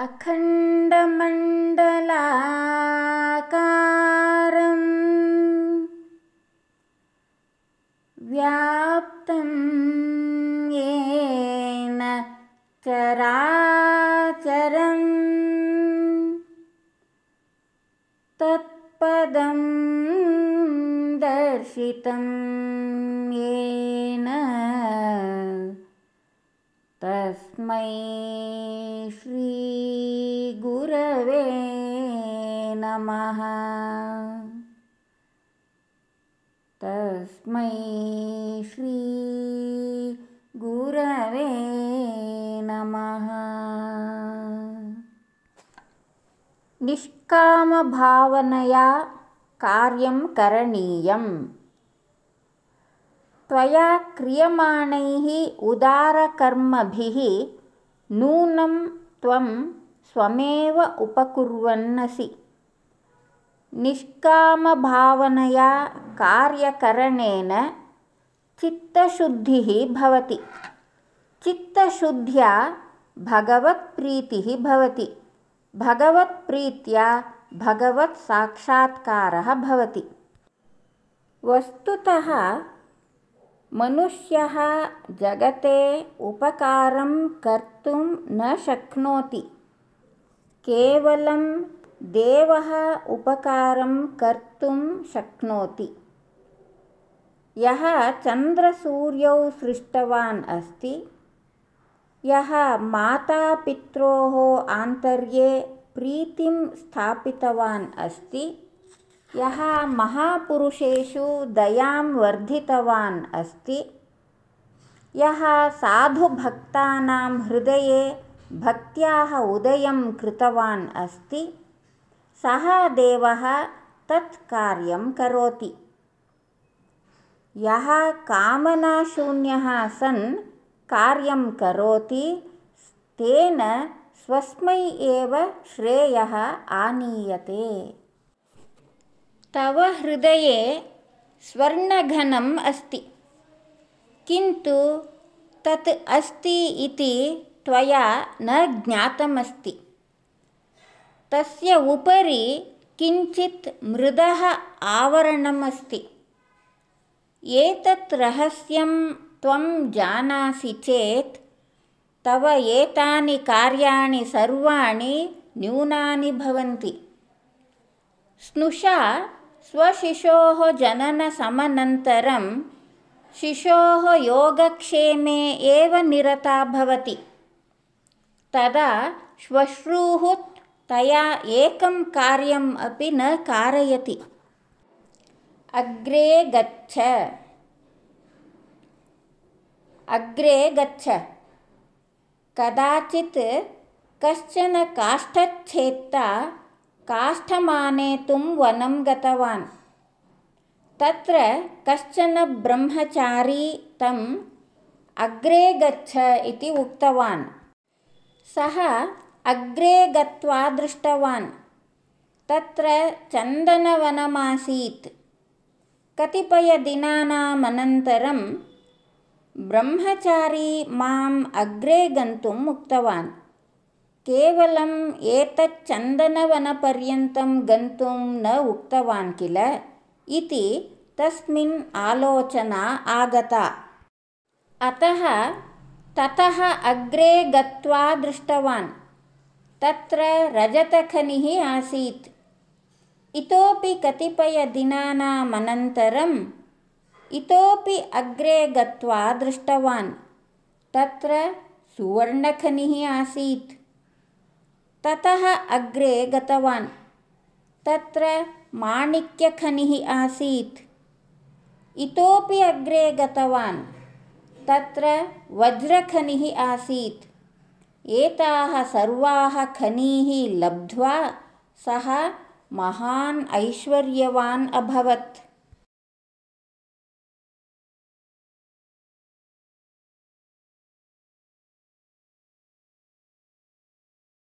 अखण्डमण्डलाकारम् व्याप्तं येन चराचरम् तत्पदं दर्शितं ये तस्मै श्रीगुरवे नमः तस्मै श्री गुरवे नमः निष्कामभावनया कार्यं करणीयम् त्वया क्रियमाणैः उदारकर्मभिः नूनं त्वं स्वमेव उपकुर्वन्नसि निष्कामभावनया कार्यकरणेन चित्तशुद्धिः भवति चित्तशुद्ध्या भगवत्प्रीतिः भवति भगवत्प्रीत्या भगवत्साक्षात्कारः भवति वस्तुतः मनुष्यः जगते उपकारं कर्तुं न शक्नोति केवलं देवः उपकारं कर्तुं शक्नोति यः चन्द्रसूर्यौ सृष्टवान् अस्ति यः मातापित्रोः आन्तर्ये प्रीतिं स्थापितवान् अस्ति यहाँ महापुरुषेशु दयाम वर्धितवान अस्ति यहाँ साधु भक्तानाम हृदये भक्त्याह उदयम कृतवान अस्ति सहा देवः तत् कार्यं करोति कामना कामनाशून्यः सन कार्यम करोति तेन स्वस्मै एव श्रेयः आनीयते तव हृदये स्वर्णघनम् अस्ति किन्तु तत् अस्ति इति त्वया न ज्ञातमस्ति तस्य उपरि किञ्चित् मृदः आवरणम् अस्ति एतत् रहस्यं त्वं जानासि चेत् तव एतानि कार्याणि सर्वाणि न्यूनानि भवन्ति स्नुषा स्वशिशो स्वशिशोः जननसमनन्तरं शिशो योगक्षेमे निरता भवति तदा श्वश्रूः तया एकं कार्यम् अपि न कारयति अग्रे गच्छ अग्रे गच्छ कदाचित् कश्चन काष्ठच्छेत्ता काष्ठमानेतुं वनं गतवान् तत्र कश्चन ब्रह्मचारी तम् अग्रे गच्छ इति उक्तवान् सः अग्रे गत्वा दृष्टवान् तत्र चन्दनवनमासीत् कतिपयदिनानाम् अनन्तरं ब्रह्मचारी माम् अग्रे गन्तुम् उक्तवान् केवलम् एतत् चन्दनवनपर्यन्तं गन्तुं न उक्तवान् किल इति तस्मिन् आलोचना आगता अतः ततः अग्रे गत्वा दृष्टवान् तत्र रजतखनिः आसीत् इतोपि कतिपयदिनानाम् अनन्तरम् इतोपि अग्रे गत्वा दृष्टवान् तत्र सुवर्णखनिः आसीत् ततः अग्रे गतवान् तत्र माणिक्यखनिः आसीत् इतोपि अग्रे गतवान् तत्र वज्रखनिः आसीत् एताः सर्वाः खनिः लब्ध्वा सः महान् ऐश्वर्यवान् अभवत्